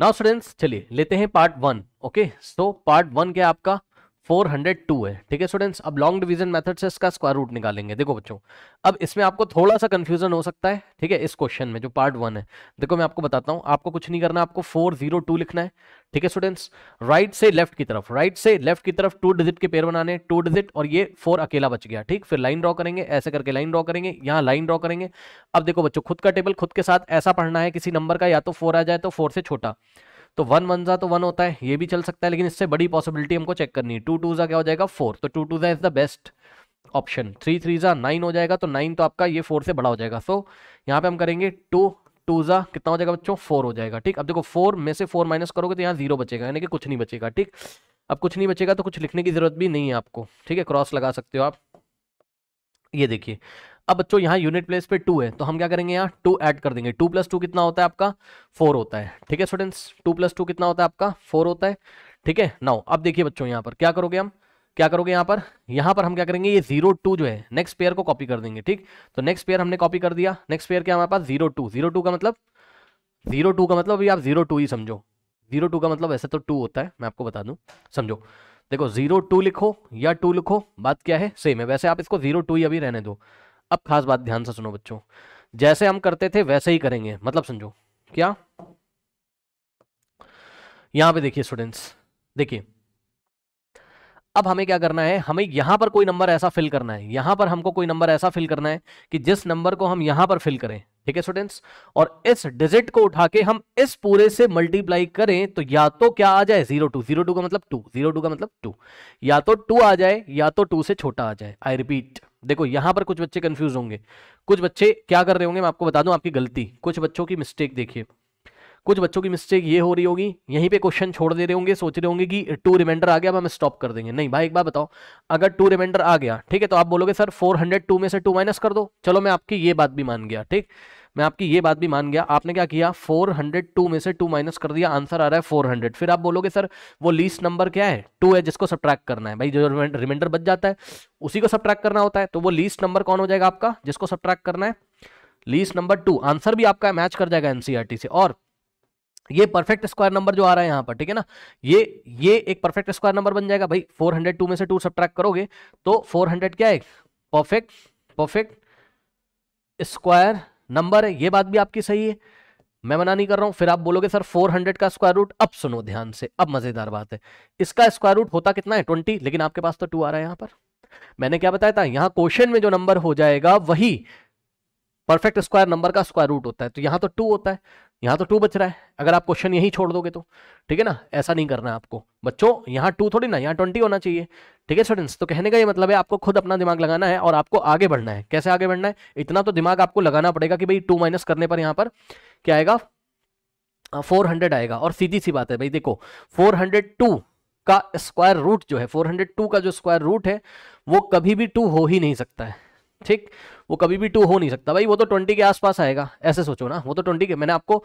now students चलिए लेते हैं part one okay so part one क्या आपका 402 है ठीक है स्टूडेंट्स अब लॉन्ग डिवीजन मेथड से इसका स्क्वायर रूट निकालेंगे देखो बच्चों अब इसमें आपको थोड़ा सा कंफ्यूजन हो सकता है ठीक है इस क्वेश्चन में जो पार्ट वन है देखो मैं आपको बताता हूँ आपको कुछ नहीं करना आपको 402 लिखना है ठीक है स्टूडेंट्स राइट से लेफ्ट की तरफ राइट से लेफ्ट की तरफ टू डिजिट के पेयर बनाने टू डिजिट और ये फोर अकेला बच गया ठीक फिर लाइन ड्रॉ करेंगे ऐसे करके लाइन ड्रॉ करेंगे यहाँ लाइन ड्रॉ करेंगे अब देखो बच्चों खुद का टेबल खुद के साथ ऐसा पढ़ना है किसी नंबर का या तो फोर आ जाए तो फोर से छोटा तो वन वन जा तो वन होता है ये भी चल सकता है लेकिन इससे बड़ी पॉसिबिलिटी हमको चेक करनी है टू टू जा क्या हो जाएगा फोर तो टू टू जा is the best option three three जा नाइन हो जाएगा तो नाइन तो आपका ये फोर से बड़ा हो जाएगा सो so, यहाँ पे हम करेंगे टू टू जा कितना हो जाएगा बच्चों फोर हो जाएगा ठीक अब देखो फोर में से फोर माइनस करोगे तो यहाँ जीरो बचेगा यानी कि कुछ नहीं बचेगा ठीक अब कुछ नहीं बचेगा तो कुछ लिखने की जरूरत भी नहीं है आपको ठीक है क्रॉस लगा सकते हो आप ये देखिए अब बच्चों यहाँ यूनिट प्लेस पे टू है तो हम क्या करेंगे यहाँ टू ऐड कर देंगे टू प्लस टू कितना होता है आपका फोर होता है ठीक है स्टूडेंट्स टू प्लस टू कितना होता है आपका फोर होता है ठीक है नाउ अब देखिए बच्चों यहाँ पर क्या करोगे हम क्या करोगे यहाँ पर यहाँ पर हम क्या करेंगे ये जीरो टू जो है नेक्स्ट पेयर को कॉपी कर देंगे ठीक तो नेक्स्ट पेयर हमने कॉपी कर दिया नेक्स्ट पेयर क्या हमारे पास जीरो टू जीरो टू का मतलब जीरो टू का मतलब अभी आप जीरो टू ही समझो जीरो टू का मतलब वैसे तो टू होता है मैं आपको बता दूं समझो देखो जीरो टू लिखो या टू लिखो बात क्या है सेम है वैसे आप इसको जीरो टू ही अभी रहने दो अब खास बात ध्यान से सुनो बच्चों जैसे हम करते थे वैसे ही करेंगे मतलब समझो क्या यहां पे देखिए स्टूडेंट्स देखिए अब हमें क्या करना है हमें यहां पर कोई नंबर ऐसा फिल करना है यहां पर हमको कोई नंबर ऐसा फिल करना है कि जिस नंबर को हम यहां पर फिल करें ठीक है स्टूडेंट्स और इस डिजिट को उठा के हम इस पूरे से मल्टीप्लाई करें तो या तो क्या आ जाए जीरो टू जीरो टू का मतलब टू जीरो टू का मतलब टू या तो टू आ जाए या तो टू से छोटा आ जाए आई रिपीट देखो यहाँ पर कुछ बच्चे कंफ्यूज होंगे कुछ बच्चे क्या कर रहे होंगे मैं आपको बता दूं आपकी गलती कुछ बच्चों की मिस्टेक देखिए कुछ बच्चों की मिस्टेक ये हो रही होगी यहीं पे क्वेश्चन छोड़ दे रहे होंगे सोच रहे होंगे कि टू रिमाइंडर आ गया अब हम स्टॉप कर देंगे नहीं भाई एक बार बताओ अगर टू रिमाइंडर आ गया ठीक है तो आप बोलोगे सर फोर हंड्रेड टू में से टू माइनस कर दो चलो मैं आपकी ये बात भी मान गया ठीक मैं आपकी ये बात भी मान गया आपने क्या किया 402 में से 2 माइनस कर दिया आंसर आ रहा है 400 फिर आप बोलोगे सर वो लीस्ट नंबर क्या है 2 है जिसको सब करना है भाई जो रिमाइंडर बच जाता है उसी को सब करना होता है तो वो लीस्ट नंबर कौन हो जाएगा आपका जिसको सब करना है लीस्ट नंबर टू आंसर भी आपका मैच कर जाएगा एनसीआरटी से और ये परफेक्ट स्क्वायर नंबर जो आ रहा है यहाँ पर ठीक है ना ये ये एक परफेक्ट स्क्वायर नंबर बन जाएगा भाई 402 में से 2 सब्ट्रैक्ट करोगे तो 400 क्या है परफेक्ट परफेक्ट स्क्वायर नंबर है ये बात भी आपकी सही है मैं मना नहीं कर रहा हूं फिर आप बोलोगे सर 400 का स्क्वायर रूट अब सुनो ध्यान से अब मजेदार बात है इसका स्क्वायर रूट होता कितना है 20 लेकिन आपके पास तो 2 आ रहा है यहां पर मैंने क्या बताया था यहां क्वेश्चन में जो नंबर हो जाएगा वही परफेक्ट स्क्वायर नंबर का स्क्वायर रूट होता है तो यहां तो टू होता है यहाँ तो टू बच रहा है अगर आप क्वेश्चन यहीं छोड़ दोगे तो ठीक है ना ऐसा नहीं करना है आपको बच्चों यहाँ टू थोड़ी ना यहाँ ट्वेंटी होना चाहिए ठीक है स्टूडेंट्स तो कहने का ये मतलब है आपको खुद अपना दिमाग लगाना है और आपको आगे बढ़ना है कैसे आगे बढ़ना है इतना तो दिमाग आपको लगाना पड़ेगा कि भाई टू माइनस करने पर यहाँ पर क्या आएगा फोर हाँ, हंड्रेड आएगा और सीधी सी बात है भाई देखो फोर हंड्रेड टू का स्क्वायर रूट जो है फोर हंड्रेड टू का जो स्क्वायर रूट है वो कभी भी टू हो ही नहीं सकता है ठीक वो कभी भी टू हो नहीं सकता भाई वो तो ट्वेंटी के आसपास आएगा ऐसे सोचो ना वो तो ट्वेंटी के मैंने आपको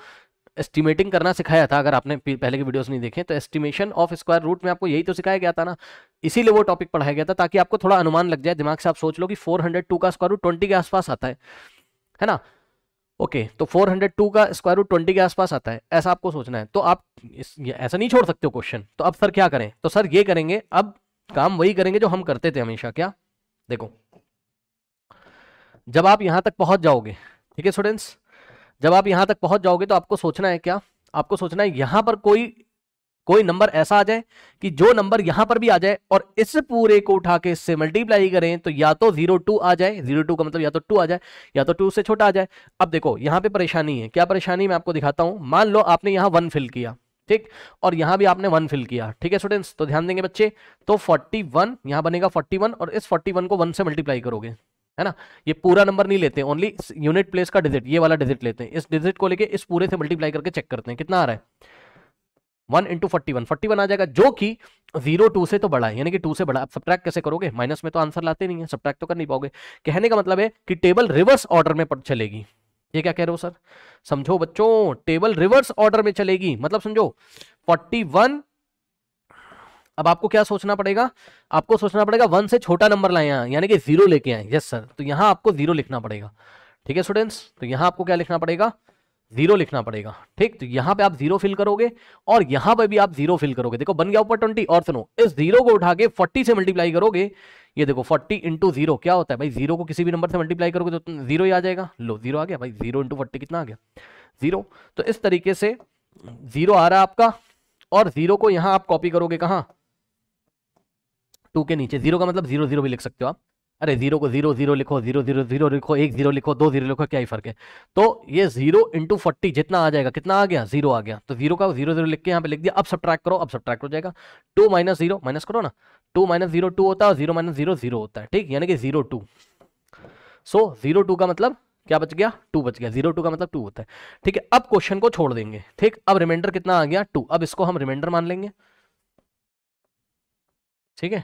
एस्टिमेटिंग करना सिखाया था अगर आपने पहले के वीडियोस नहीं देखे तो एस्टिमेशन ऑफ स्क्वायर रूट में आपको यही तो सिखाया गया था ना इसीलिए वो टॉपिक पढ़ाया गया था ताकि आपको थोड़ा अनुमान लग जाए दिमाग से आप सोच लो कि टू का स्क्वायर रूट ट्वेंटी के आसपास आता है है ना ओके तो टू का स्क्वायर रूट ट्वेंटी के आसपास आता है ऐसा आपको सोचना है तो आप ऐसा नहीं छोड़ सकते हो क्वेश्चन तो अब सर क्या करें तो सर ये करेंगे अब काम वही करेंगे जो हम करते थे हमेशा क्या देखो जब आप यहां तक पहुंच जाओगे ठीक है स्टूडेंट्स जब आप यहां तक पहुंच जाओगे तो आपको सोचना है क्या आपको सोचना है यहां पर कोई कोई नंबर ऐसा आ जाए कि जो नंबर यहां पर भी आ जाए और इस पूरे को उठा के इससे मल्टीप्लाई करें तो या तो जीरो टू आ जाए जीरो टू का मतलब या तो टू आ जाए या तो टू से छोटा आ जाए अब देखो यहां पे परेशानी है क्या परेशानी मैं आपको दिखाता हूं मान लो आपने यहां वन फिल किया ठीक और यहां भी आपने वन फिल किया ठीक है स्टूडेंट्स तो ध्यान देंगे बच्चे तो फोर्टी वन यहां बनेगा फोर्टी वन और इस फोर्टी वन को वन से मल्टीप्लाई करोगे है ना ये पूरा नंबर नहीं लेते ओनली यूनिट प्लेस का डिजिट ये वाला डिजिट लेते हैं इस डिजिट को लेके इस पूरे से मल्टीप्लाई करके चेक करते हैं कितना आ रहा है one into forty one forty one आ जाएगा जो कि जीरो टू से तो बड़ा है यानी कि टू से बड़ा आप सब्ट्रैक्ट कैसे करोगे माइनस में तो आंसर लाते नहीं है सब्ट्रैक तो कर नहीं पाओगे कहने का मतलब है कि टेबल रिवर्स ऑर्डर में चलेगी ये क्या कह रहे हो सर समझो बच्चों टेबल रिवर्स ऑर्डर में चलेगी मतलब समझो फोर्टी वन अब आपको क्या सोचना पड़ेगा आपको सोचना पड़ेगा वन से छोटा नंबर लाए यहाँ यानी कि जीरो लेके आए यस सर तो यहाँ आपको जीरो लिखना पड़ेगा ठीक है स्टूडेंट्स तो यहाँ आपको क्या लिखना पड़ेगा जीरो लिखना पड़ेगा ठीक तो यहाँ पे आप जीरो फिल करोगे और यहाँ पे भी आप जीरो फिल करोगे देखो बन गया ऊपर ट्वेंटी और सुनो इस जीरो को उठा के फोर्टी से मल्टीप्लाई करोगे ये देखो फोर्टी इंटू जीरो क्या होता है भाई जीरो को किसी भी नंबर से मल्टीप्लाई करोगे तो जीरो ही आ जाएगा लो जीरो आ गया भाई जीरो इंटू फोर्टी कितना आ गया जीरो तो इस तरीके से जीरो आ रहा है आपका और जीरो को यहाँ आप कॉपी करोगे कहाँ टू के नीचे जीरो का मतलब जीरो जीरो भी लिख सकते हो आप अरे जीरो को जीरो जीरो लिखो जीरो जीरो जीरो लिखो एक जीरो लिखो दो जीरो लिखो क्या ही फर्क है तो ये जीरो इंटू फोर्टी जितना आ जाएगा कितना आ गया जीरो आ गया तो जीरो का जीरो जीरो लिख के यहाँ पे लिख दिया अब सब करो अब सब हो जाएगा टू माइनस जीरो माइनस करो ना टू माइनस जीरो टू होता है और जीरो माइनस जीरो जीरो होता है ठीक यानी कि zero two so zero two का मतलब क्या बच गया टू बच गया जीरो टू का मतलब टू होता है ठीक है अब क्वेश्चन को छोड़ देंगे ठीक अब रिमाइंडर कितना आ गया टू अब इसको हम रिमाइंडर मान लेंगे ठीक है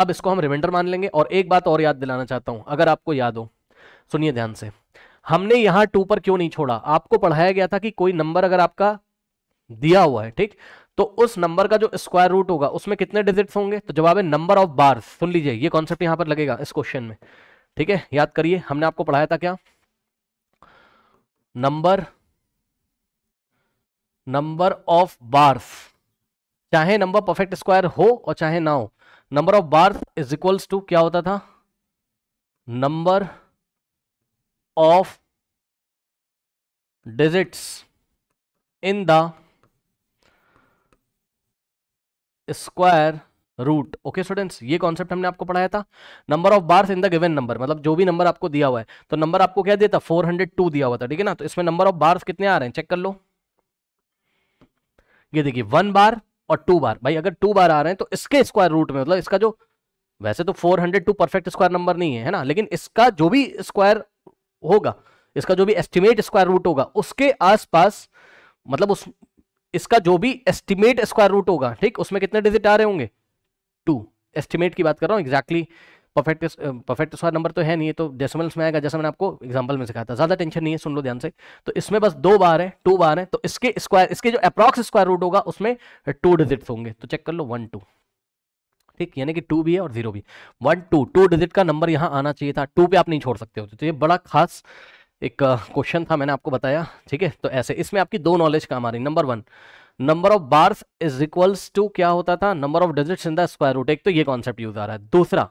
अब इसको हम रिमाइंडर मान लेंगे और एक बात और याद दिलाना चाहता हूं अगर आपको याद हो सुनिए ध्यान से हमने यहां टू पर क्यों नहीं छोड़ा आपको पढ़ाया गया था कि कोई नंबर अगर आपका दिया हुआ है ठीक तो उस नंबर का जो स्क्वायर रूट होगा उसमें कितने डिजिट्स होंगे तो जवाब है नंबर ऑफ बार्स सुन लीजिए ये कॉन्सेप्ट यहां पर लगेगा इस क्वेश्चन में ठीक है याद करिए हमने आपको पढ़ाया था क्या नंबर नंबर ऑफ बार्स चाहे नंबर परफेक्ट स्क्वायर हो और चाहे ना हो number of bars is equals to क्या होता था number of digits in the square root okay students ये कॉन्सेप्ट हमने आपको पढ़ाया था number of bars in the given number मतलब जो भी नंबर आपको दिया हुआ है तो नंबर आपको क्या दिया था 402 दिया हुआ था ठीक है ना तो इसमें नंबर ऑफ बार्स कितने आ रहे हैं चेक कर लो ये देखिए वन बार और टू बार भाई अगर टू बार आ रहे हैं तो इसके स्क्वायर रूट में मतलब इसका जो वैसे तो four hundred two perfect square number नहीं है है ना लेकिन इसका जो भी स्क्वायर होगा इसका जो भी एस्टिमेट स्क्वायर रूट होगा उसके आसपास मतलब उस इसका जो भी एस्टिमेट स्क्वायर रूट होगा ठीक उसमें कितने डिजिट आ रहे होंगे टू एस्टिमेट की बात कर रहा हूं exactly exactly perfect perfect square number तो है नहीं है तो डेसिमल्स में आएगा जैसे मैंने आपको एग्जांपल में सिखाया था ज़्यादा टेंशन नहीं है सुन लो ध्यान से तो इसमें बस दो बार है टू बार है तो इसके स्क्वायर इसके जो अप्रॉक्स स्क्वायर रूट होगा उसमें टू डिजिट होंगे तो चेक कर लो वन टू ठीक यानी कि टू भी है और जीरो भी वन टू टू डिजिट का नंबर यहाँ आना चाहिए था टू पे आप नहीं छोड़ सकते होते तो ये बड़ा खास एक क्वेश्चन uh, था मैंने आपको बताया ठीक है तो ऐसे इसमें आपकी दो नॉलेज काम आ रही number one number of bars is equals to क्या होता था number of digits in the square root एक तो ये कॉन्सेप्ट यूज आ रहा है दूसरा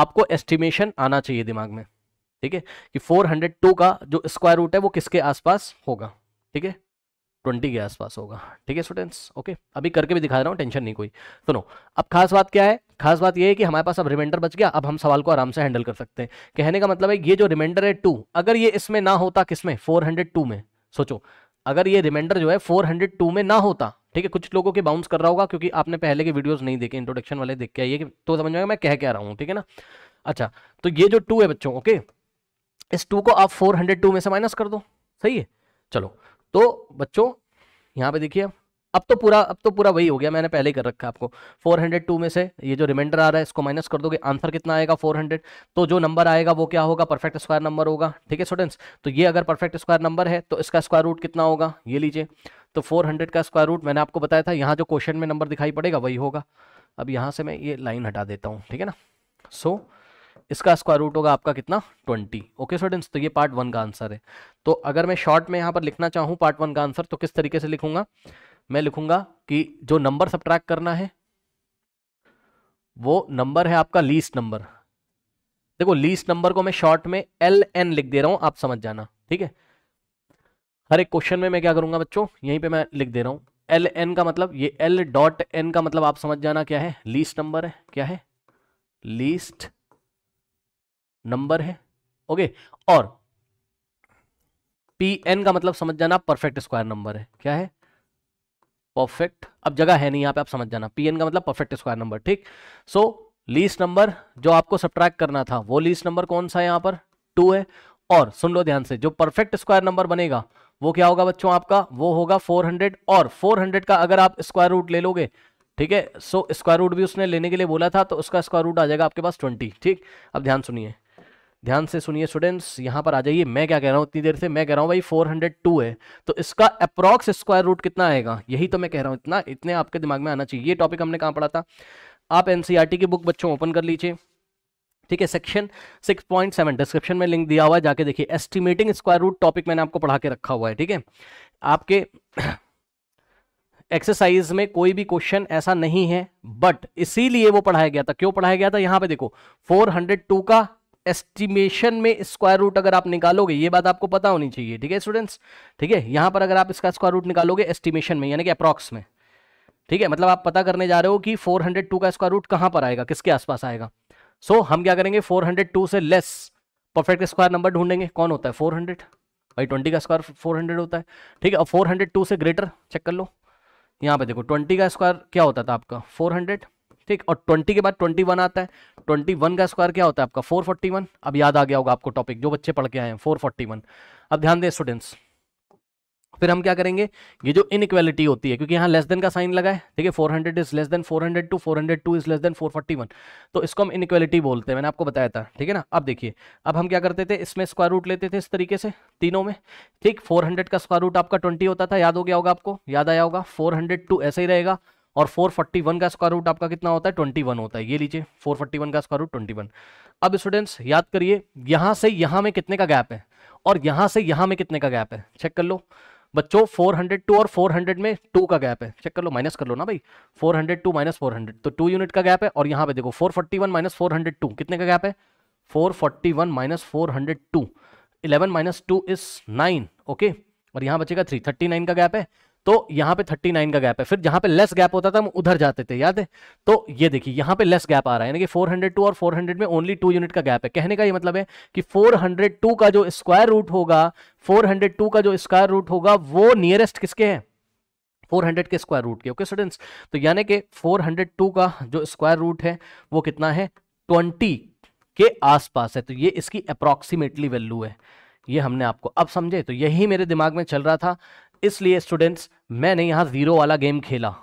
आपको एस्टिमेशन आना चाहिए दिमाग में ठीक है कि 402 का जो स्क्वायर रूट है वो किसके आसपास होगा ठीक है 20 के आसपास होगा ठीक है स्टूडेंट्स ओके अभी करके भी दिखा रहा हूँ टेंशन नहीं कोई सुनो तो अब खास बात क्या है खास बात यह है कि हमारे पास अब रिमाइंडर बच गया अब हम सवाल को आराम से हैंडल कर सकते हैं कहने का मतलब है ये जो रिमाइंडर है टू अगर ये इसमें ना होता किसमें फोर में सोचो अगर ये रिमाइंडर जो है 402 में ना होता ठीक है कुछ लोगों के बाउंस कर रहा होगा क्योंकि आपने पहले के वीडियोस नहीं देखे इंट्रोडक्शन वाले देख के आइए तो समझ में मैं कह क्या रहा हूँ ठीक है ना अच्छा तो ये जो टू है बच्चों ओके इस टू को आप फोर हंड्रेड टू में से माइनस कर दो सही है चलो तो बच्चों यहाँ पे देखिए अब तो पूरा अब तो पूरा वही हो गया मैंने पहले ही कर रखा है आपको 402 में से ये जो रिमाइंडर आ रहा है इसको माइनस कर दोगे आंसर कितना आएगा 400 तो जो नंबर आएगा वो क्या होगा परफेक्ट स्क्वायर नंबर होगा ठीक है स्टूडेंट्स तो ये अगर परफेक्ट स्क्वायर नंबर है तो इसका स्क्वायर रूट कितना होगा ये लीजिए तो फोर का स्क्वायर रूट मैंने आपको बताया था यहाँ जो क्वेश्चन में नंबर दिखाई पड़ेगा वही होगा अब यहाँ से मैं ये लाइन हटा देता हूँ ठीक है ना सो so, इसका स्क्वायर रूट होगा आपका कितना 20 ओके स्टूडेंट्स तो ये पार्ट वन का आंसर है तो अगर मैं शॉर्ट में यहाँ पर लिखना चाहूँ पार्ट वन का आंसर तो किस तरीके से लिखूंगा मैं लिखूंगा कि जो नंबर सब्ट्रैक्ट करना है वो नंबर है आपका लीस्ट नंबर देखो लीस्ट नंबर को मैं शॉर्ट में एल एन लिख दे रहा हूं आप समझ जाना ठीक है हर एक क्वेश्चन में मैं क्या करूंगा बच्चों यहीं पे मैं लिख दे रहा हूं एल एन का मतलब ये एल डॉट एन का मतलब आप समझ जाना क्या है लीस्ट नंबर है क्या है लीस्ट नंबर है ओके और पी एन का मतलब समझ जाना परफेक्ट स्क्वायर नंबर है क्या है परफेक्ट अब जगह है नहीं यहाँ पे आप समझ जाना पी का मतलब परफेक्ट स्क्वायर नंबर ठीक सो लीस्ट नंबर जो आपको सब्ट्रैक्ट करना था वो लीस्ट नंबर कौन सा है यहाँ पर टू है और सुन लो ध्यान से जो परफेक्ट स्क्वायर नंबर बनेगा वो क्या होगा बच्चों आपका वो होगा 400 और 400 का अगर आप स्क्वायर रूट ले लोगे ठीक है सो स्क्वायर रूट भी उसने लेने के लिए बोला था तो उसका स्क्वायर रूट आ जाएगा आपके पास 20 ठीक अब ध्यान सुनिए ध्यान से सुनिए स्टूडेंट्स यहां पर आ जाइए मैं क्या कह रहा हूं इतनी देर से मैं कह रहा हूँ भाई 402 है तो इसका अप्रॉक्स स्क्वायर रूट कितना आएगा यही तो मैं कह रहा हूँ इतना इतने आपके दिमाग में आना चाहिए ये टॉपिक हमने कहां पढ़ा था आप एनसीईआरटी e की बुक बच्चों ओपन कर लीजिए ठीक है सेक्शन 6.7 डिस्क्रिप्शन में लिंक दिया हुआ है जाके देखिए एस्टिमेटिंग स्क्वायर रूट टॉपिक मैंने आपको पढ़ा के रखा हुआ है ठीक है आपके एक्सरसाइज में कोई भी क्वेश्चन ऐसा नहीं है बट इसीलिए वो पढ़ाया गया था क्यों पढ़ाया गया था यहाँ पे देखो 402 का एस्टिमेशन में स्क्वायर रूट अगर आप निकालोगे ये बात आपको पता होनी चाहिए ठीक है स्टूडेंट्स ठीक है यहाँ पर अगर आप इसका स्क्वायर रूट निकालोगे एस्टिमेशन में यानी कि अप्रॉक्स में ठीक है मतलब आप पता करने जा रहे हो कि 402 का स्क्वायर रूट कहाँ पर आएगा किसके आसपास आएगा सो so, हम क्या करेंगे 402 से लेस परफेक्ट स्क्वायर नंबर ढूंढेंगे कौन होता है 400 भाई ट्वेंटी का स्क्वायर 400 होता है ठीक है अब 402 से ग्रेटर चेक कर लो यहाँ पे देखो 20 का स्क्वायर क्या होता था आपका 400 ठीक और ट्वेंटी के बाद ट्वेंटी वन आता है ट्वेंटी वन का स्क्वायर क्या होता है आपका फोर फोर्टी वन अब याद आ गया होगा आपको टॉपिक जो बच्चे पढ़ के आए हैं फोर फोर्टी वन अब ध्यान दें स्टूडेंट्स फिर हम क्या करेंगे ये जो इनक्वालिटी होती है क्योंकि यहाँ लेस देन का साइन लगा है ठीक है four hundred is less than four hundred two four hundred two is less than four forty one तो इसको हम इनक्वालिटी बोलते हैं मैंने आपको बताया था ठीक है ना अब देखिए अब हम क्या करते थे इसमें स्क्वायर रूट लेते थे इस तरीके से तीनों में ठीक फोर हंड्रेड का स्क्वायर रूट आपका ट्वेंटी होता था याद हो गया होगा आपको याद आया होगा फोर हंड्रेड टू ऐसे ही रहेगा और 441 का स्क्वायर रूट आपका कितना होता है 21 होता है ये लीजिए 441 का स्क्वायर रूट 21 अब स्टूडेंट्स याद करिए यहाँ से यहाँ में कितने का गैप है और यहाँ से यहाँ में कितने का गैप है चेक कर लो बच्चों 402 और 400 में 2 का गैप है चेक कर लो माइनस कर लो ना भाई 402 माइनस 400 तो 2 यूनिट का गैप है और यहाँ पे देखो 441 माइनस टू कितने का गैप है 441 minus four hundred two eleven minus two is nine okay और यहाँ बचेगा 339 का गैप है तो यहाँ पे 39 का गैप है फिर जहां पे लेस गैप होता था हम उधर जाते थे याद है तो ये देखिए यहाँ पे लेस गैप आ रहा है यानी कि 402 और 400 में ओनली टू यूनिट का गैप है कहने का ये मतलब है कि 402 का जो स्क्वायर रूट होगा 402 का जो स्क्वायर रूट होगा वो नियरेस्ट किसके है 400 के स्क्वायर रूट के ओके स्टूडेंट्स तो यानी कि फोर का जो स्क्वायर रूट है वो कितना है ट्वेंटी के आसपास है तो ये इसकी अप्रोक्सीमेटली वैल्यू है ये हमने आपको अब समझे तो यही मेरे दिमाग में चल रहा था इसलिए स्टूडेंट्स मैंने यहां ज़ीरो वाला गेम खेला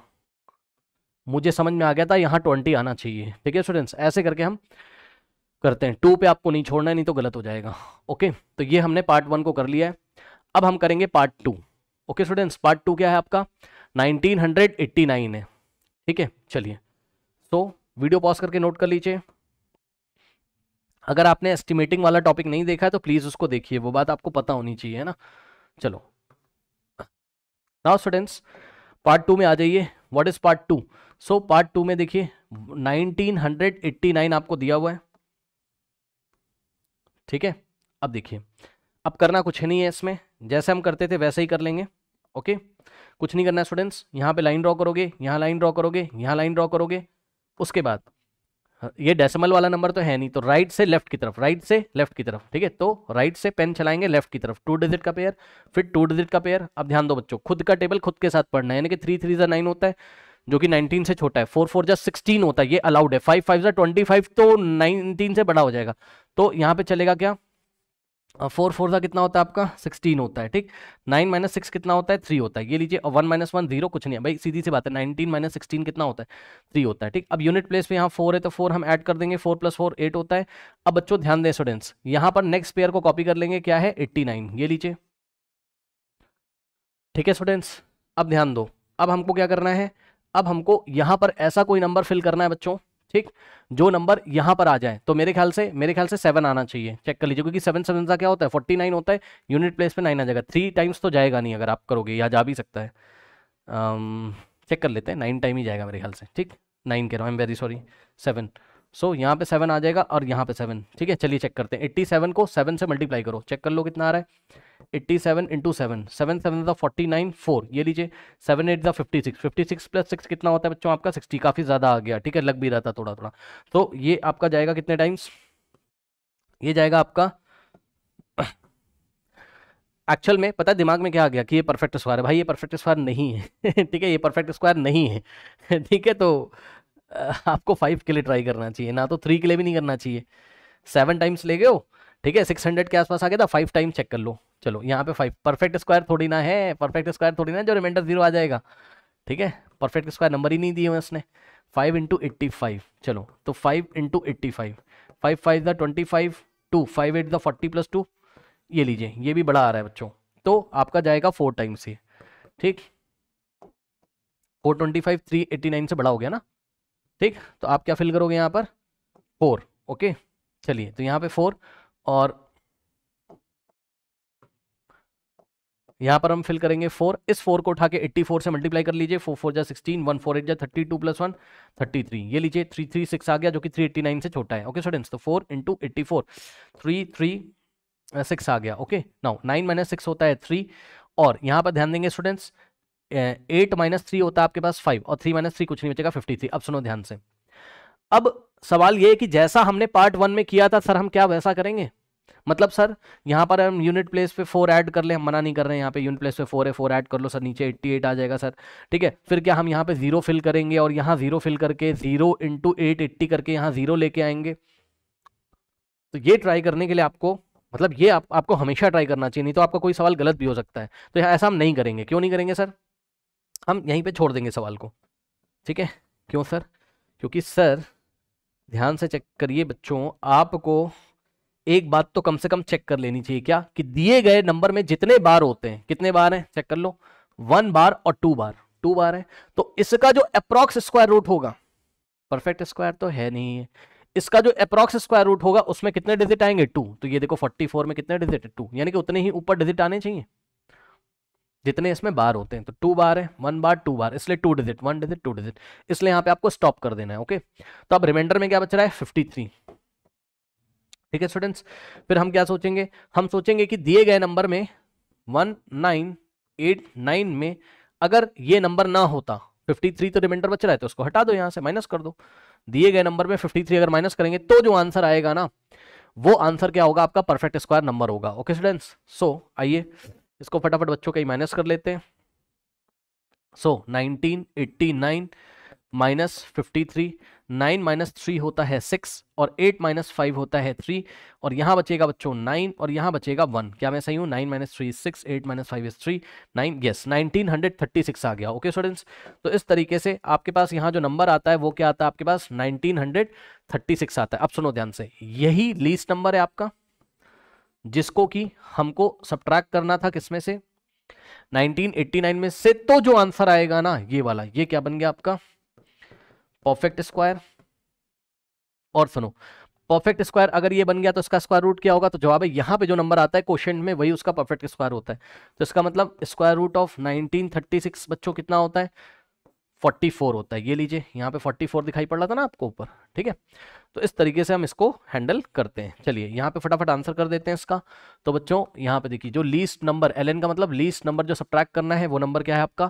मुझे समझ में आ गया था यहां ट्वेंटी आना चाहिए ठीक है स्टूडेंट्स ऐसे करके हम करते हैं टू पे आपको नहीं छोड़ना है नहीं तो गलत हो जाएगा ओके तो ये हमने पार्ट वन को कर लिया है अब हम करेंगे part two okay students part two क्या है आपका 1989 है ठीक है चलिए तो वीडियो पॉज करके नोट कर लीजिए अगर आपने एस्टिमेटिंग वाला टॉपिक नहीं देखा है तो प्लीज़ उसको देखिए वो बात आपको पता होनी चाहिए है ना चलो नाउ स्टूडेंट्स पार्ट टू में आ जाइए what is part two so part two में देखिए 1989 आपको दिया हुआ है ठीक है अब देखिए अब करना कुछ नहीं है इसमें जैसे हम करते थे वैसे ही कर लेंगे ओके कुछ नहीं करना है स्टूडेंट्स यहाँ पे लाइन ड्रॉ करोगे यहाँ लाइन ड्रॉ करोगे यहाँ लाइन ड्रॉ करोगे उसके बाद हाँ, ये डेसिमल वाला नंबर तो है नहीं तो राइट से लेफ्ट की तरफ राइट से लेफ्ट की तरफ ठीक है तो राइट से पेन चलाएंगे लेफ्ट की तरफ टू डिजिट का पेयर फिर टू डिजिट का पेयर अब ध्यान दो बच्चों खुद का टेबल खुद के साथ पढ़ना है यानी कि थ्री थ्री जो नाइन होता है जो कि नाइनटीन से छोटा है फोर फोर जो सिक्सटीन होता है ये अलाउड है फाइव फाइव जो ट्वेंटी फाइव तो नाइनटीन से बड़ा हो जाएगा तो यहाँ पे चलेगा क्या फोर फोर का कितना होता है आपका सिक्सटीन होता है ठीक नाइन माइनस सिक्स कितना होता है थ्री होता है ये लीजिए और वन माइनस वन जीरो कुछ नहीं है भाई सीधी सी बात है नाइनटीन माइनस सिक्सटीन कितना होता है थ्री होता है ठीक अब यूनिट प्लेस पे यहाँ फोर है तो फोर हम ऐड कर देंगे फोर प्लस फोर एट होता है अब बच्चों ध्यान दें स्टूडेंट्स यहाँ पर नेक्स्ट पेयर को कॉपी कर लेंगे क्या है एट्टी नाइन ये लीजिए ठीक है स्टूडेंट्स अब ध्यान दो अब हमको क्या करना है अब हमको यहाँ पर ऐसा कोई नंबर फिल करना है बच्चों ठीक जो नंबर यहाँ पर आ जाए तो मेरे ख्याल से मेरे ख्याल से सेवन आना चाहिए चेक कर लीजिए क्योंकि सेवन सेवन का क्या होता है फोर्टी नाइन होता है यूनिट प्लेस पे नाइन आ जाएगा थ्री टाइम्स तो जाएगा नहीं अगर आप करोगे या जा भी सकता है आम, um, चेक कर लेते हैं नाइन टाइम ही जाएगा मेरे ख्याल से ठीक नाइन कह रहा हूँ am very sorry seven so यहाँ पे सेवन आ जाएगा और यहाँ पे सेवन ठीक है चलिए चेक करते हैं एट्टी सेवन को सेवन से मल्टीप्लाई करो चेक कर लो कितना आ रहा है eighty seven into seven seven seven ज़ा फोर्टी नाइन फोर ये लीजिए सेवन एट ज़ा fifty six fifty six plus six कितना होता है बच्चों आपका सिक्सटी काफ़ी ज़्यादा आ गया ठीक है लग भी रहा था थोड़ा थोड़ा तो ये आपका जाएगा कितने टाइम्स ये जाएगा आपका एक्चुअल में पता है दिमाग में क्या आ गया कि ये परफेक्ट स्क्वायर है भाई ये परफेक्ट स्क्वायर नहीं है ठीक है ये परफेक्ट स्क्वायर नहीं है ठीक है तो आपको फाइव के लिए ट्राई करना चाहिए ना तो थ्री के लिए भी नहीं करना चाहिए सेवन टाइम्स ले गए हो ठीक है सिक्स हंड्रेड के आसपास आ गया था फाइव टाइम चेक कर लो चलो यहाँ पे फाइव परफेक्ट स्क्वायर थोड़ी ना है परफेक्ट स्क्वायर थोड़ी ना जो रिमाइंडर जीरो आ जाएगा ठीक है परफेक्ट स्क्वायर नंबर ही नहीं दिए हुए उसने फाइव इंटू एट्टी फाइव चलो तो five into eighty five five five the twenty five two five eight the forty plus two ये लीजिए ये भी बड़ा आ रहा है बच्चों तो आपका जाएगा फोर टाइम्स ये ठीक four twenty five three eighty nine से बड़ा हो गया ना ठीक तो आप क्या फिल करोगे यहाँ पर फोर ओके चलिए तो यहाँ पे फोर और यहाँ पर हम फिल करेंगे फोर इस फोर को उठा के एट्टी फोर से मल्टीप्लाई कर लीजिए फोर फोर जा सिक्सटीन वन फोर एट जा thirty two plus one thirty three ये लीजिए थ्री थ्री सिक्स आ गया जो कि थ्री एट्टी नाइन से छोटा है ओके स्टूडेंट्स तो four into eighty four three three six आ गया okay now nine minus six होता है थ्री और यहाँ पर ध्यान देंगे स्टूडेंट्स एट माइनस थ्री होता है आपके पास फाइव और थ्री माइनस थ्री कुछ नहीं बचेगा फिफ्टी थ्री अब सुनो ध्यान से अब सवाल ये है कि जैसा हमने पार्ट वन में किया था सर हम क्या वैसा करेंगे मतलब सर यहाँ पर हम यूनिट प्लेस पे फोर ऐड कर ले हम मना नहीं कर रहे हैं यहाँ पे यूनिट प्लेस पे फोर है फोर ऐड कर लो सर नीचे एट्टी एट आ जाएगा सर ठीक है फिर क्या हम यहाँ पे जीरो फिल करेंगे और यहाँ जीरो फिल करके जीरो इंटू एट एट्टी करके यहाँ जीरो लेके आएंगे तो ये ट्राई करने के लिए आपको मतलब ये आप, आपको हमेशा ट्राई करना चाहिए नहीं तो आपका कोई सवाल गलत भी हो सकता है तो ऐसा हम नहीं करेंगे क्यों नहीं करेंगे सर हम यहीं पर छोड़ देंगे सवाल को ठीक है क्यों सर क्योंकि सर ध्यान से चेक करिए बच्चों आपको एक बात तो कम से कम चेक कर लेनी चाहिए क्या कि दिए गए नंबर में जितने बार होते हैं कितने बार हैं चेक कर लो वन बार और टू बार टू बार है तो इसका जो अप्रोक्स स्क्वायर रूट होगा परफेक्ट स्क्वायर तो है नहीं है इसका जो अप्रोक्स स्क्वायर रूट होगा उसमें कितने डिजिट आएंगे टू तो ये देखो फोर्टी फोर में कितने डिजिट है टू यानी कि उतने ही ऊपर डिजिट आने चाहिए जितने इसमें बार होते हैं तो टू बार है वन बार टू बार इसलिए two digit one digit two digit इसलिए यहाँ पे आपको स्टॉप कर देना है ओके तो अब रिमाइंडर में क्या बच रहा है फिफ्टी थ्री ठीक है स्टूडेंट्स फिर हम क्या सोचेंगे हम सोचेंगे कि दिए गए नंबर में वन नाइन एट नाइन में अगर ये नंबर ना होता फिफ्टी थ्री तो रिमाइंडर बच रहा है तो उसको हटा दो यहाँ से माइनस कर दो दिए गए नंबर में फिफ्टी थ्री अगर माइनस करेंगे तो जो आंसर आएगा ना वो आंसर क्या होगा आपका परफेक्ट स्क्वायर नंबर होगा ओके स्टूडेंट्स सो आइए इसको फटाफट बच्चों कहीं माइनस कर लेते हैं so nineteen eighty nine minus fifty three nine minus three होता है सिक्स और एट माइनस फाइव होता है थ्री और यहाँ बचेगा बच्चों नाइन और यहाँ बचेगा वन क्या मैं सही हूँ nine minus three six eight minus five is three nine yes nineteen hundred thirty six आ गया ओके स्टूडेंट्स तो इस तरीके से आपके पास यहाँ जो नंबर आता है वो क्या आता है आपके पास नाइनटीन हंड्रेड थर्टी सिक्स आता है अब सुनो ध्यान से यही लीस्ट नंबर है आपका जिसको कि हमको सब्ट्रैक्ट करना था किसमें से 1989 में से तो जो आंसर आएगा ना ये वाला ये क्या बन गया आपका परफेक्ट स्क्वायर और सुनो परफेक्ट स्क्वायर अगर ये बन गया तो इसका स्क्वायर रूट क्या होगा तो जवाब है यहाँ पे जो नंबर आता है क्वेश्चन में वही उसका परफेक्ट स्क्वायर होता है तो इसका मतलब स्क्वायर रूट ऑफ 1936 बच्चों कितना होता है 44 होता है ये लीजिए यहाँ पे 44 दिखाई पड़ रहा था ना आपको ऊपर ठीक है तो इस तरीके से हम इसको हैंडल करते हैं चलिए यहाँ पे फटाफट आंसर कर देते हैं इसका तो बच्चों यहाँ पे देखिए जो लीस्ट नंबर एल का मतलब लीस्ट नंबर जो सब्ट्रैक्ट करना है वो नंबर क्या है आपका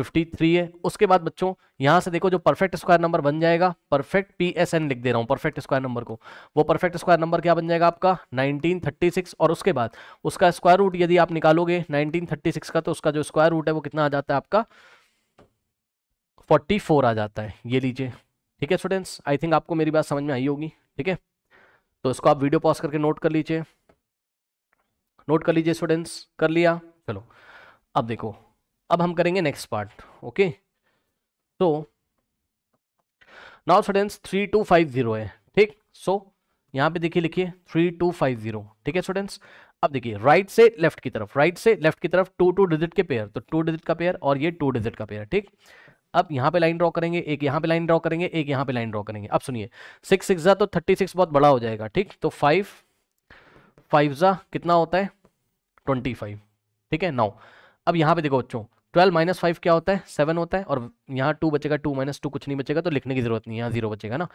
53 है उसके बाद बच्चों यहाँ से देखो जो परफेक्ट स्क्वायर नंबर बन जाएगा परफेक्ट पी एस एन लिख दे रहा हूँ परफेक्ट स्क्वायर नंबर को वो परफेक्ट स्क्वायर नंबर क्या बन जाएगा आपका नाइनटीन और उसके बाद उसका स्क्वायर रूट यदि आप निकालोगे नाइनटीन का तो उसका जो स्क्वायर रूट है वो कितना आ जाता है आपका 44 आ जाता है ये लीजिए ठीक है स्टूडेंट्स आई थिंक आपको मेरी बात समझ में आई होगी ठीक है तो इसको आप वीडियो पॉज करके नोट कर लीजिए नोट कर लीजिए स्टूडेंट्स कर लिया चलो अब देखो अब हम करेंगे नेक्स्ट पार्ट ओके तो now students three two five zero है ठीक सो so, यहां पे देखिए लिखिए थ्री टू फाइव जीरो ठीक है स्टूडेंट्स अब देखिए राइट से लेफ्ट की तरफ राइट से लेफ्ट की तरफ टू टू डिजिट के पेयर तो टू डिजिट का पेयर और ये टू डिजिट का पेयर ठीक अब यहां पे लाइन ड्रॉ करेंगे एक यहां पे लाइन ड्रॉ करेंगे एक यहां पे लाइन ड्रॉ करेंगे अब सुनिए सिक्स सिक्स तो थर्टी सिक्स बहुत बड़ा हो जाएगा ठीक तो फाइव फाइव जा कितना होता है ट्वेंटी फाइव ठीक है नौ अब यहां पे देखो बच्चों ट्वेल्व माइनस फाइव क्या होता है सेवन होता है और यहाँ टू बचेगा टू माइनस टू कुछ नहीं बचेगा तो लिखने की ज़रूरत नहीं यहाँ जीरो बचेगा ना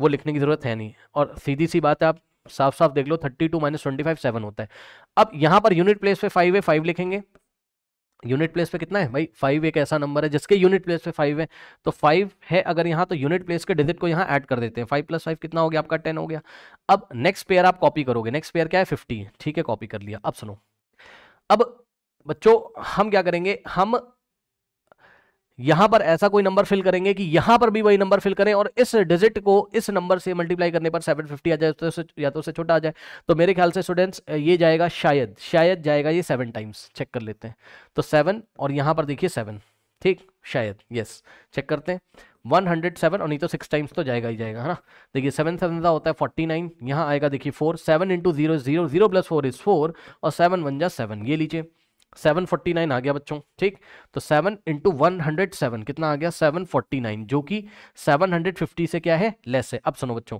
वो लिखने की ज़रूरत है नहीं और सीधी सी बात है आप साफ साफ देख लो thirty two minus twenty five seven होता है अब यहाँ पर यूनिट प्लेस पे फाइव है फाइव लिखेंगे यूनिट प्लेस पे कितना है भाई फाइव एक ऐसा नंबर है जिसके यूनिट प्लेस पे फाइव है तो फाइव है अगर यहाँ तो यूनिट प्लेस के डिजिट को यहाँ ऐड कर देते हैं फाइव प्लस फाइव कितना हो गया आपका टेन हो गया अब नेक्स्ट पेयर आप कॉपी करोगे नेक्स्ट पेयर क्या है फिफ्टी ठीक है कॉपी कर लिया अब सुनो अब बच्चों हम क्या करेंगे हम यहां पर ऐसा कोई नंबर फिल करेंगे कि यहां पर भी वही नंबर फिल करें और इस डिजिट को इस नंबर से मल्टीप्लाई करने पर 750 आ जाए तो या तो उससे छोटा आ जाए तो मेरे ख्याल से स्टूडेंट्स ये जाएगा शायद शायद जाएगा ये सेवन टाइम्स चेक कर लेते हैं तो सेवन और यहां पर देखिए सेवन ठीक शायद यस चेक करते हैं वन हंड्रेड सेवन और नहीं तो सिक्स टाइम्स तो जाएगा ही जाएगा है ना देखिए सेवन सेवन का होता है फोर्टी नाइन यहाँ आएगा देखिए four seven into zero zero zero plus four is four और सेवन वन जा सेवन ये लीजिए 749 आ गया बच्चों ठीक तो 7 इंटू वन कितना आ गया 749 जो कि 750 से क्या है लेस है अब सुनो बच्चों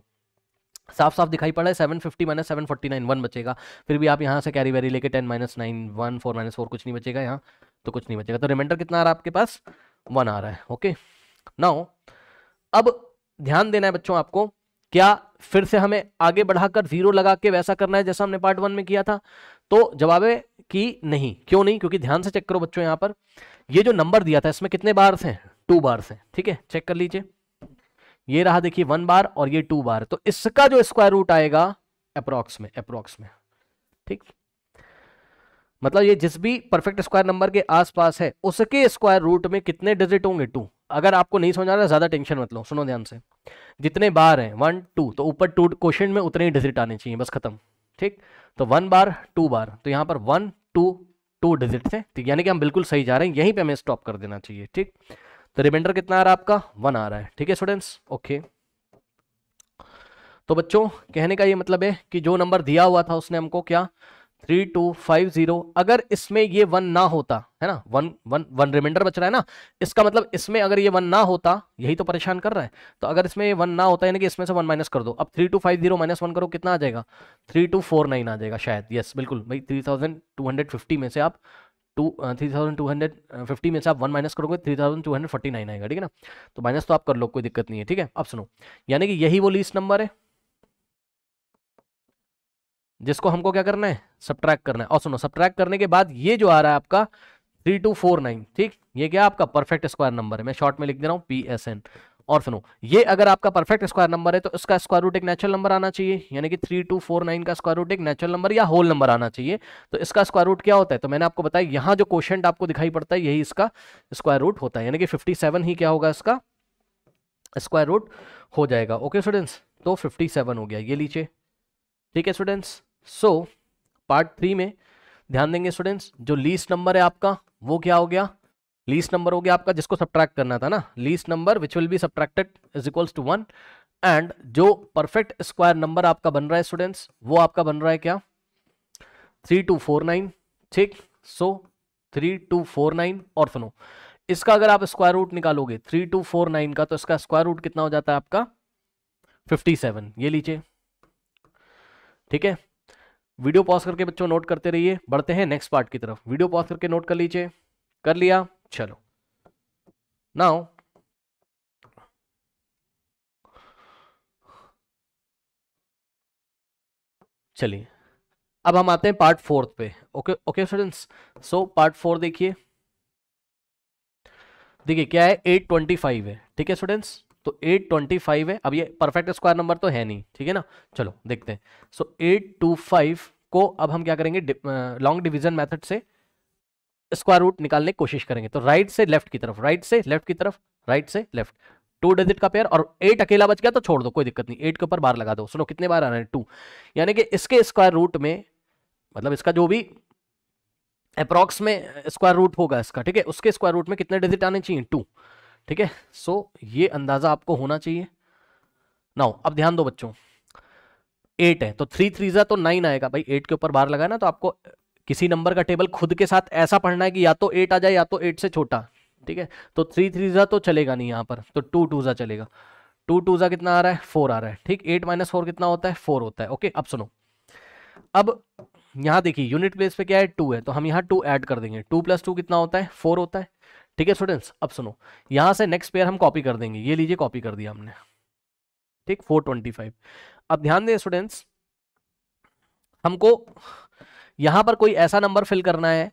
साफ साफ दिखाई पड़ा है seven fifty minus seven forty nine one बचेगा फिर भी आप यहाँ से कैरी वैरी लेके ten minus nine one four minus four कुछ नहीं बचेगा यहाँ तो कुछ नहीं बचेगा तो रिमाइंडर कितना आ रहा है आपके पास वन आ रहा है ओके नाउ अब ध्यान देना है बच्चों आपको क्या फिर से हमें आगे बढ़ाकर जीरो लगा के वैसा करना है जैसा हमने पार्ट वन में किया था तो जवाब है कि नहीं क्यों नहीं क्योंकि ध्यान से चेक करो बच्चों यहां पर ये जो नंबर दिया था इसमें कितने बार्स हैं टू बार्स हैं ठीक है चेक कर लीजिए ये रहा देखिए वन बार और ये टू बार तो इसका जो स्क्वायर रूट आएगा अप्रोक्स में अप्रोक्स में ठीक मतलब ये जिस भी परफेक्ट स्क्वायर नंबर के आसपास है उसके स्क्वायर रूट में कितने डिजिट होंगे टू अगर आपको नहीं समझ आ रहा ज़्यादा टेंशन मत लो सुनो ध्यान से जितने बार हैं वन टू तो ऊपर टू क्वेश्चन में उतने ही डिजिट आने चाहिए बस खत्म ठीक तो वन बार टू बार तो यहाँ पर वन टू टू डिजिट थे ठीक यानी कि हम बिल्कुल सही जा रहे हैं यहीं पे हमें स्टॉप कर देना चाहिए ठीक तो रिमाइंडर कितना आ रहा है आपका वन आ रहा है ठीक है स्टूडेंट्स ओके तो बच्चों कहने का ये मतलब है कि जो नंबर दिया हुआ था उसने हमको क्या थ्री टू फाइव जीरो अगर इसमें ये वन ना होता है ना वन वन वन रिमाइंडर बच रहा है ना इसका मतलब इसमें अगर ये वन ना होता यही तो परेशान कर रहा है तो अगर इसमें ये वन ना होता यानी कि इसमें से वन माइनस कर दो अब three two five zero minus one करो कितना आ जाएगा थ्री टू फोर नाइन आ जाएगा शायद यस बिल्कुल भाई three thousand two hundred fifty में से आप two three thousand two hundred fifty में से आप वन माइनस करोगे three thousand two hundred forty nine आएगा ठीक है ना तो माइनस तो आप कर लो कोई दिक्कत नहीं है ठीक है अब सुनो यानी कि यही वो लीस्ट नंबर है जिसको हमको क्या करना है सब्ट्रैक्ट करना है और सुनो सब्ट्रैक करने के बाद ये जो आ रहा है आपका थ्री टू फोर नाइन ठीक ये क्या आपका परफेक्ट स्क्वायर नंबर है मैं शॉर्ट में लिख दे रहा हूँ पी एस एन और सुनो ये अगर आपका परफेक्ट स्क्वायर नंबर है तो इसका स्क्वायर रूट एक नेचुरल नंबर आना चाहिए यानी कि थ्री टू फोर नाइन का स्क्वायर रूट एक नेचुरल नंबर या होल नंबर आना चाहिए तो इसका स्क्वायर रूट क्या होता है तो मैंने आपको बताया यहाँ जो क्वेश्चन आपको दिखाई पड़ता है यही इसका स्क्वायर रूट होता है यानी कि फिफ्टी सेवन ही क्या होगा इसका स्क्वायर रूट हो जाएगा ओके स्टूडेंट्स तो फिफ्टी सेवन हो गया ये लीजिए ठीक है स्टूडेंट्स सो पार्ट थ्री में ध्यान देंगे स्टूडेंट्स जो लीस्ट नंबर है आपका वो क्या हो गया लीस्ट नंबर हो गया आपका जिसको सब्ट्रैक्ट करना था ना least number which will be subtracted is equals to one and जो परफेक्ट स्क्वायर नंबर आपका बन रहा है स्टूडेंट्स वो आपका बन रहा है क्या थ्री टू फोर नाइन ठीक so three two four nine और सुनो इसका अगर आप स्क्वायर रूट निकालोगे थ्री टू फोर नाइन का तो इसका स्क्वायर रूट कितना हो जाता है आपका फिफ्टी सेवन ये लीजिए ठीक है वीडियो पॉज करके बच्चों नोट करते रहिए बढ़ते हैं नेक्स्ट पार्ट की तरफ वीडियो पॉज करके नोट कर लीजिए कर लिया चलो नाउ चलिए अब हम आते हैं पार्ट फोर्थ पे okay okay students so part four देखिए देखिए क्या है एट ट्वेंटी फाइव है ठीक है स्टूडेंट्स तो 825 है अब ये परफेक्ट स्क्वायर नंबर तो है नहीं ठीक है ना चलो देखते हैं सो so, 825 को अब हम क्या करेंगे लॉन्ग डिवीजन मेथड से स्क्वायर रूट निकालने की कोशिश करेंगे तो राइट से लेफ्ट की तरफ राइट से लेफ्ट की तरफ राइट से लेफ्ट टू डिजिट का पेयर और एट अकेला बच गया तो छोड़ दो कोई दिक्कत नहीं एट के ऊपर बार लगा दो सुनो कितने बार आ रहे हैं टू यानी कि इसके स्क्वायर रूट में मतलब इसका जो भी अप्रॉक्स में स्क्वायर रूट होगा इसका ठीक है उसके स्क्वायर रूट में कितने डिजिट आने चाहिए टू ठीक है सो ये अंदाज़ा आपको होना चाहिए नाउ अब ध्यान दो बच्चों एट है तो थ्री थ्री ज़ा तो नाइन आएगा भाई एट के ऊपर बार लगा ना तो आपको किसी नंबर का टेबल खुद के साथ ऐसा पढ़ना है कि या तो एट आ जाए या तो एट से छोटा ठीक है तो थ्री थ्री ज़ा तो चलेगा नहीं यहाँ पर तो टू टू ज़ा चलेगा टू टू ज़ा कितना आ रहा है फोर आ रहा है ठीक एट माइनस फोर कितना होता है फोर होता है ओके अब सुनो अब यहाँ देखिए यूनिट प्लेस पे क्या है टू है तो हम यहाँ टू ऐड कर देंगे टू प्लस टू कितना होता है फोर होता है ठीक है स्टूडेंट्स अब सुनो यहां से नेक्स्ट पेयर हम कॉपी कर देंगे ये लीजिए कॉपी कर दिया हमने ठीक 425 अब ध्यान दें स्टूडेंट्स हमको यहां पर कोई ऐसा नंबर फिल करना है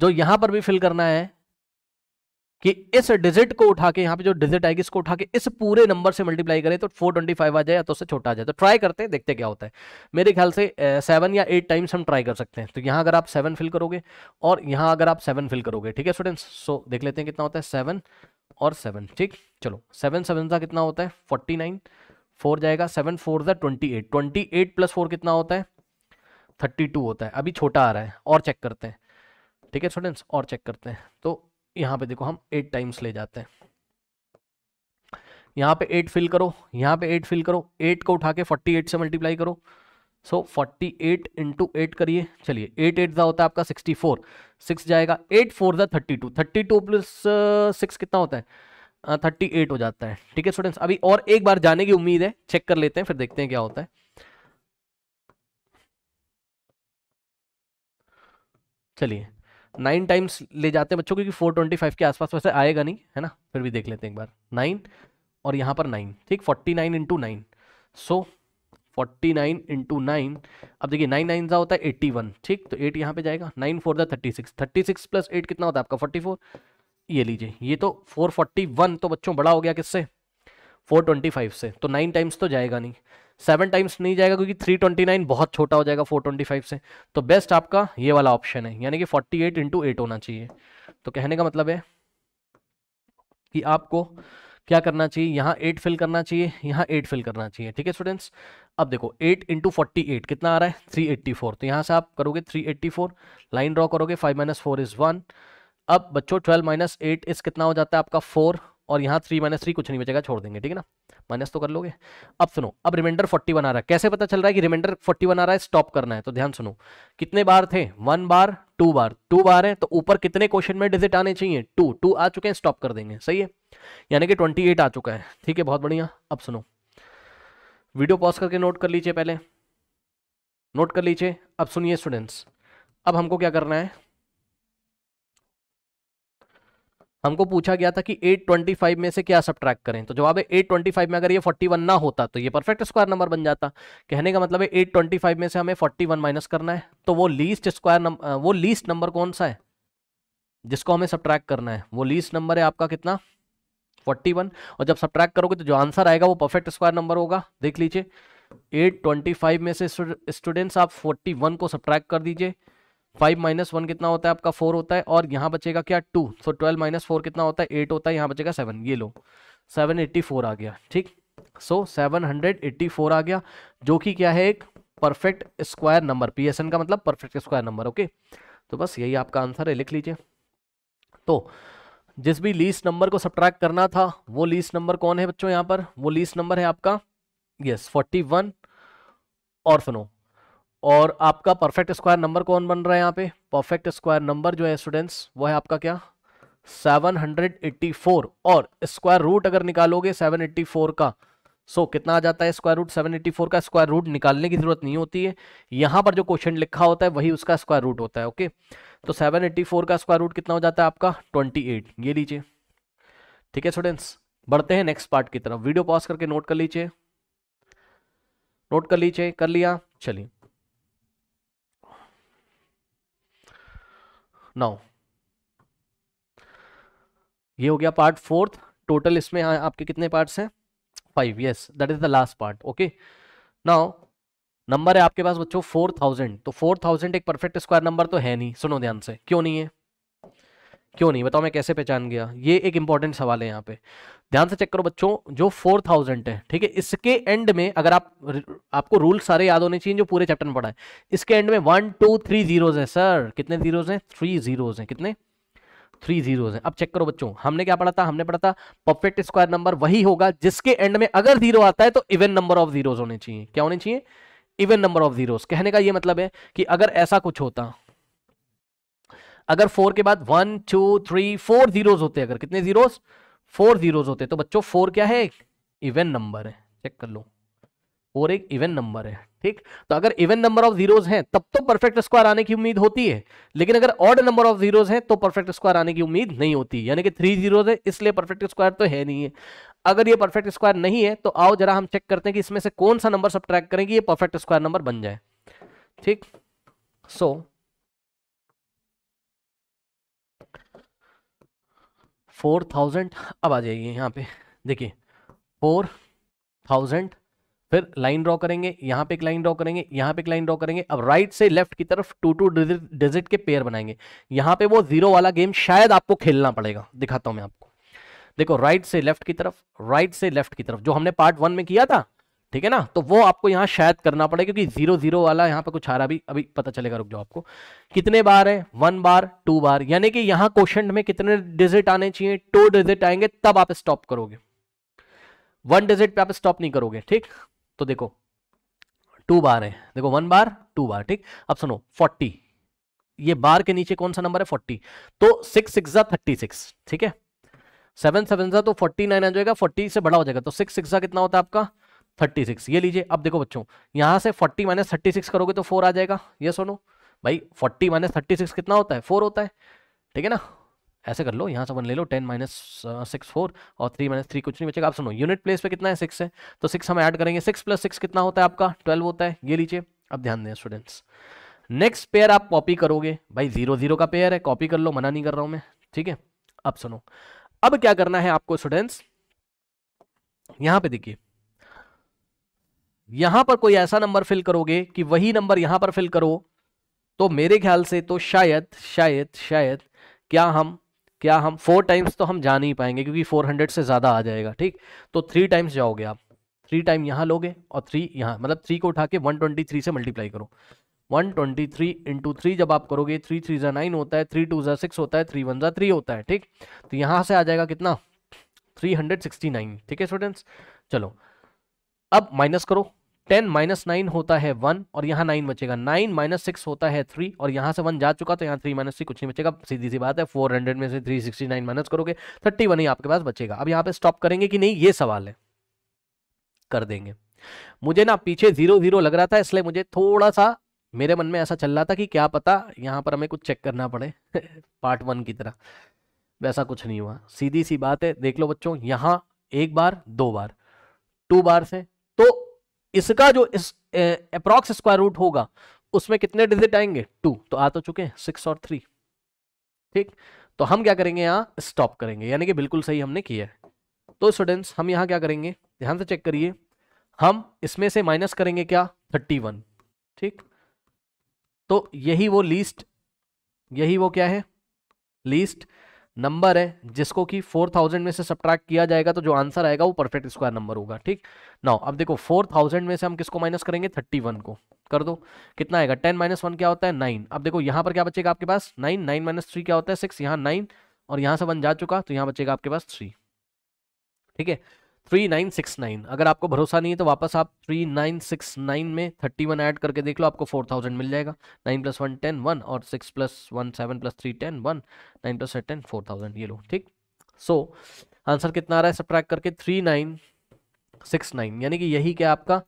जो यहां पर भी फिल करना है कि इस डिजिट को उठा के यहाँ पे जो डिजिट आएगी इसको उठा के इस पूरे नंबर से मल्टीप्लाई करें तो 425 आ जाए या तो उससे छोटा आ जाए तो ट्राई करते हैं देखते क्या होता है मेरे ख्याल से सेवन या एट टाइम्स हम ट्राई कर सकते हैं तो यहाँ अगर आप सेवन फिल करोगे और यहाँ अगर आप सेवन फिल करोगे ठीक है स्टूडेंट्स सो देख लेते हैं कितना होता है सेवन और सेवन ठीक चलो सेवन सेवन का कितना होता है फोर्टी नाइन फोर जाएगा सेवन फोर ज़ा twenty eight twenty eight plus four कितना होता है थर्टी टू होता है अभी छोटा आ रहा है और चेक करते हैं ठीक है स्टूडेंट्स और चेक करते हैं तो यहाँ पे देखो हम एट टाइम्स ले जाते हैं यहाँ पे एट फिल करो यहाँ पे एट फिल करो एट को उठा के फोर्टी एट से मल्टीप्लाई करो so forty eight into eight करिए चलिए एट एट होता है आपका सिक्सटी फोर सिक्स जाएगा eight four the thirty two thirty two plus six कितना होता है थर्टी uh, एट हो जाता है ठीक है स्टूडेंट्स अभी और एक बार जाने की उम्मीद है चेक कर लेते हैं फिर देखते हैं क्या होता है चलिए नाइन टाइम्स ले जाते हैं बच्चों क्योंकि फोर ट्वेंटी फाइव के आसपास वैसे आएगा नहीं है ना फिर भी देख लेते हैं एक बार नाइन और यहाँ पर नाइन ठीक forty nine into nine so forty nine into nine अब देखिए नाइन नाइन जो होता है एट्टी वन ठीक तो एट यहाँ पे जाएगा nine four the thirty six thirty six plus eight कितना होता है आपका फोर्टी फोर ये लीजिए ये तो फोर फोर्टी वन तो बच्चों बड़ा हो गया किससे फोर ट्वेंटी फाइव से तो नाइन टाइम्स तो जाएगा नहीं सेवन टाइम्स नहीं जाएगा क्योंकि थ्री ट्वेंटी नाइन बहुत छोटा हो जाएगा फोर ट्वेंटी फाइव से तो बेस्ट आपका ये वाला ऑप्शन है यानी कि फोर्टी एट इंटू एट होना चाहिए तो कहने का मतलब है कि आपको क्या करना चाहिए यहाँ एट फिल करना चाहिए यहाँ एट फिल करना चाहिए ठीक है स्टूडेंट्स अब देखो एट इंटू फोर्टी एट कितना आ रहा है थ्री एट्टी फोर तो यहाँ से आप करोगे three eighty four line draw करोगे five minus four is one अब बच्चों ट्वेल्व माइनस एट इस कितना हो जाता है आपका फोर और यहाँ थ्री माइनस थ्री कुछ नहीं बचेगा छोड़ देंगे ठीक है ना माइनस तो कर लोगे अब सुनो अब रिमाइंडर फोर्टी बना रहा है कैसे पता चल रहा है कि रिमाइंडर फोर्टी बना रहा है स्टॉप करना है तो ध्यान सुनो कितने बार थे one bar two bar two bar है तो ऊपर कितने क्वेश्चन में डिजिट आने चाहिए टू टू आ चुके हैं स्टॉप कर देंगे सही है यानी कि ट्वेंटी एट आ चुका है ठीक है बहुत बढ़िया अब सुनो वीडियो पॉज करके नोट कर लीजिए पहले नोट कर लीजिए अब सुनिए स्टूडेंट्स अब हमको क्या करना है हमको पूछा गया था कि 825 में से क्या सब करें तो जवाब है 825 में अगर ये 41 ना होता तो ये परफेक्ट स्क्वायर नंबर बन जाता कहने का मतलब है 825 में से हमें 41 माइनस करना है तो वो लीस्ट स्क्वायर नंबर वो लीस्ट नंबर कौन सा है जिसको हमें सब करना है वो लीस्ट नंबर है आपका कितना 41 और जब सब करोगे तो जो आंसर आएगा वो परफेक्ट स्क्वायर नंबर होगा देख लीजिए एट में से स्टूडेंट्स आप फोर्टी को सब कर दीजिए फाइव माइनस वन कितना होता है आपका फोर होता है और यहाँ बचेगा क्या two so twelve minus four कितना होता है एट होता है यहाँ बचेगा सेवन ये लो सेवन एट्टी फोर आ गया ठीक so seven hundred eighty four आ गया जो कि क्या है एक perfect square number P S N का मतलब परफेक्ट स्क्वायर नंबर ओके तो बस यही आपका आंसर है लिख लीजिए तो जिस भी लीस्ट नंबर को सब्ट्रैक्ट करना था वो लीस्ट नंबर कौन है बच्चों यहाँ पर वो लीस्ट नंबर है आपका यस फोर्टी वन ऑर्फनो और आपका परफेक्ट स्क्वायर नंबर कौन बन रहा है यहाँ पे परफेक्ट स्क्वायर नंबर जो है स्टूडेंट्स वो है आपका क्या 784 और स्क्वायर रूट अगर निकालोगे 784 का सो so, कितना आ जाता है स्क्वायर रूट 784 का स्क्वायर रूट निकालने की जरूरत नहीं होती है यहाँ पर जो क्वेश्चन लिखा होता है वही उसका स्क्वायर रूट होता है ओके तो 784 का स्क्वायर रूट कितना हो जाता है आपका 28 ये लीजिए ठीक है स्टूडेंट्स बढ़ते हैं नेक्स्ट पार्ट की तरफ वीडियो पॉज करके नोट कर लीजिए नोट कर लीजिए कर लिया चलिए नाउ ये हो गया पार्ट फोर्थ टोटल इसमें आपके कितने पार्ट्स हैं five yes that is the last part okay now number है आपके पास बच्चों फोर थाउजेंड तो फोर थाउजेंड एक परफेक्ट स्क्वायर नंबर तो है नहीं सुनो ध्यान से क्यों नहीं है क्यों नहीं बताओ मैं कैसे पहचान गया ये एक इंपॉर्टेंट सवाल है यहाँ पे ध्यान से चेक करो बच्चों जो फोर थाउजेंड है ठीक है इसके एंड में अगर आप आपको रूल सारे याद होने चाहिए जो पूरे चैप्टर में पढ़ा है इसके एंड में वन टू थ्री जीरोज है सर कितने जीरोज हैं थ्री जीरोज हैं कितने थ्री जीरोज हैं अब चेक करो बच्चों हमने क्या पढ़ा था हमने पढ़ा था परफेक्ट स्क्वायर नंबर वही होगा जिसके एंड में अगर जीरो आता है तो इवन नंबर ऑफ जीरोज होने चाहिए क्या होने चाहिए इवन नंबर ऑफ जीरोज कहने का ये मतलब है कि अगर ऐसा कुछ होता अगर फोर के बाद one two three four zeros होते अगर कितने जीरोज फोर जीरोज होते तो बच्चों फोर क्या है इवेंट नंबर है चेक कर लो और एक इवन नंबर है ठीक तो अगर इवन नंबर ऑफ जीरोस हैं तब तो परफेक्ट स्क्वायर आने की उम्मीद होती है लेकिन अगर ऑड नंबर ऑफ जीरोस हैं तो परफेक्ट स्क्वायर आने की उम्मीद नहीं होती यानी कि थ्री जीरोस है इसलिए परफेक्ट स्क्वायर तो है नहीं है अगर ये परफेक्ट स्क्वायर नहीं है तो आओ जरा हम चेक करते हैं कि इसमें से कौन सा नंबर सब करें कि ये परफेक्ट स्क्वायर नंबर बन जाए ठीक सो so, फोर थाउजेंड अब आ जाइए यहाँ पे देखिए फोर थाउजेंड फिर लाइन ड्रॉ करेंगे यहाँ पे एक लाइन ड्रॉ करेंगे यहाँ पे एक लाइन ड्रॉ करेंगे अब राइट से लेफ्ट की तरफ टू टू डिजिट के पेयर बनाएंगे यहाँ पे वो जीरो वाला गेम शायद आपको खेलना पड़ेगा दिखाता हूँ मैं आपको देखो राइट से लेफ्ट की तरफ राइट से लेफ्ट की तरफ जो हमने पार्ट वन में किया था ठीक है ना तो वो आपको यहाँ शायद करना पड़ेगा क्योंकि जीरो जीरो वाला यहाँ पे कुछ आ रहा भी अभी पता चलेगा रुक जाओ आपको कितने बार है वन बार टू बार यानी कि यहाँ क्वेश्चन में कितने डिजिट आने चाहिए टू डिजिट आएंगे तब आप स्टॉप करोगे वन डिजिट पे आप स्टॉप नहीं करोगे ठीक तो देखो टू बार है देखो वन बार टू बार ठीक अब सुनो फोर्टी ये बार के नीचे कौन सा नंबर है फोर्टी तो सिक्स सिक्स थर्टी सिक्स ठीक है सेवन सेवन तो फोर्टी नाइन आ जाएगा फोर्टी से बड़ा हो जाएगा तो सिक्स सिक्स कितना होता है आपका थर्टी सिक्स ये लीजिए अब देखो बच्चों यहाँ से फोर्टी माइनस थर्टी सिक्स करोगे तो फोर आ जाएगा ये सुनो भाई फोर्टी माइनस थर्टी सिक्स कितना होता है फोर होता है ठीक है ना ऐसे कर लो यहाँ से वन ले लो टेन माइनस सिक्स फोर और थ्री माइनस थ्री कुछ नहीं बचेगा आप सुनो यूनिट प्लेस पे कितना है सिक्स है तो सिक्स हम ऐड करेंगे सिक्स प्लस सिक्स कितना होता है आपका ट्वेल्व होता है ये लीजिए अब ध्यान दें स्टूडेंट्स नेक्स्ट पेयर आप कॉपी करोगे भाई जीरो जीरो का पेयर है कॉपी कर लो मना नहीं कर रहा हूँ मैं ठीक है अब सुनो अब क्या करना है आपको स्टूडेंट्स यहाँ पे देखिए यहां पर कोई ऐसा नंबर फिल करोगे कि वही नंबर यहां पर फिल करो तो मेरे ख्याल से तो शायद शायद शायद क्या हम क्या हम फोर टाइम्स तो हम जा नहीं पाएंगे क्योंकि फोर हंड्रेड से ज़्यादा आ जाएगा ठीक तो थ्री टाइम्स जाओगे आप थ्री टाइम यहां लोगे और थ्री यहां मतलब थ्री को उठा के वन ट्वेंटी थ्री से मल्टीप्लाई करो one twenty three into three जब आप करोगे थ्री थ्री ज़ा नाइन होता है थ्री टू ज़ा सिक्स होता है थ्री वन ज़ा थ्री होता है ठीक तो यहां से आ जाएगा कितना थ्री हंड्रेड सिक्सटी नाइन ठीक है स्टूडेंट्स चलो अब माइनस करो टेन माइनस नाइन होता है वन और यहाँ नाइन बचेगा नाइन माइनस सिक्स होता है थ्री और यहाँ से वन जा चुका तो यहाँ थ्री माइनस थ्री कुछ नहीं बचेगा सीधी सी बात है फोर हंड्रेड में से थ्री सिक्सटी नाइन माइनस करोगे थर्टी वन ही आपके पास बचेगा अब यहाँ पे स्टॉप करेंगे कि नहीं ये सवाल है कर देंगे मुझे ना पीछे जीरो जीरो लग रहा था इसलिए मुझे थोड़ा सा मेरे मन में ऐसा चल रहा था कि क्या पता यहाँ पर हमें कुछ चेक करना पड़े पार्ट वन की तरह वैसा कुछ नहीं हुआ सीधी सी बात है देख लो बच्चों यहाँ एक बार दो बार टू बार से इसका जो इस अप्रॉक्स स्क्वायर रूट होगा उसमें कितने डिजिट आएंगे टू तो आ तो चुके हैं सिक्स और थ्री ठीक तो हम क्या करेंगे यहाँ स्टॉप करेंगे यानी कि बिल्कुल सही हमने किया है तो स्टूडेंट्स हम यहाँ क्या करेंगे ध्यान से चेक करिए हम इसमें से माइनस करेंगे क्या थर्टी वन ठीक तो यही वो लीस्ट यही वो क्या है लीस्ट नंबर है जिसको कि 4000 में से सब्ट्रैक्ट किया जाएगा तो जो आंसर आएगा वो परफेक्ट स्क्वायर नंबर होगा ठीक ना अब देखो 4000 में से हम किसको माइनस करेंगे 31 को कर दो कितना आएगा 10 माइनस वन क्या होता है नाइन अब देखो यहाँ पर क्या बचेगा आपके पास नाइन नाइन माइनस थ्री क्या होता है सिक्स यहाँ नाइन और यहाँ से वन जा चुका तो यहाँ बचेगा आपके पास थ्री ठीक है थ्री नाइन सिक्स नाइन अगर आपको भरोसा नहीं है तो वापस आप थ्री नाइन सिक्स नाइन में थर्टी वन ऐड करके देख लो आपको फोर थाउजेंड मिल जाएगा nine plus one ten one और six plus one seven plus three ten one nine plus ten four thousand ये लो ठीक सो so, आंसर कितना आ रहा है सब्ट्रैक्ट करके थ्री नाइन सिक्स नाइन यानी कि यही क्या आपका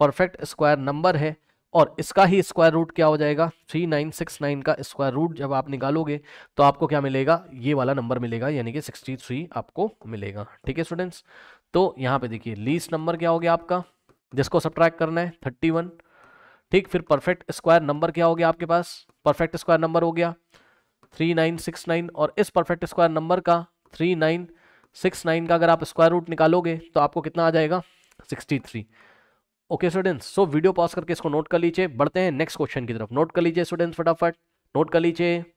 परफेक्ट स्क्वायर नंबर है और इसका ही स्क्वायर रूट क्या हो जाएगा थ्री नाइन सिक्स नाइन का स्क्वायर रूट जब आप निकालोगे तो आपको क्या मिलेगा ये वाला नंबर मिलेगा यानी कि सिक्सटी थ्री आपको मिलेगा ठीक है स्टूडेंट्स तो यहाँ पे देखिए लीस्ट नंबर क्या हो गया आपका जिसको ट्रैक करना है थर्टी वन ठीक फिर परफेक्ट स्क्वायर नंबर क्या हो गया आपके पास परफेक्ट स्क्वायर नंबर हो गया थ्री नाइन सिक्स नाइन और इस परफेक्ट स्क्वायर नंबर का थ्री नाइन सिक्स नाइन का अगर आप स्क्वायर रूट निकालोगे तो आपको कितना आ जाएगा sixty three okay students so video pause करके इसको नोट कर लीजिए बढ़ते हैं नेक्स्ट क्वेश्चन की तरफ नोट कर लीजिए स्टूडेंट्स फटाफट नोट कर लीजिए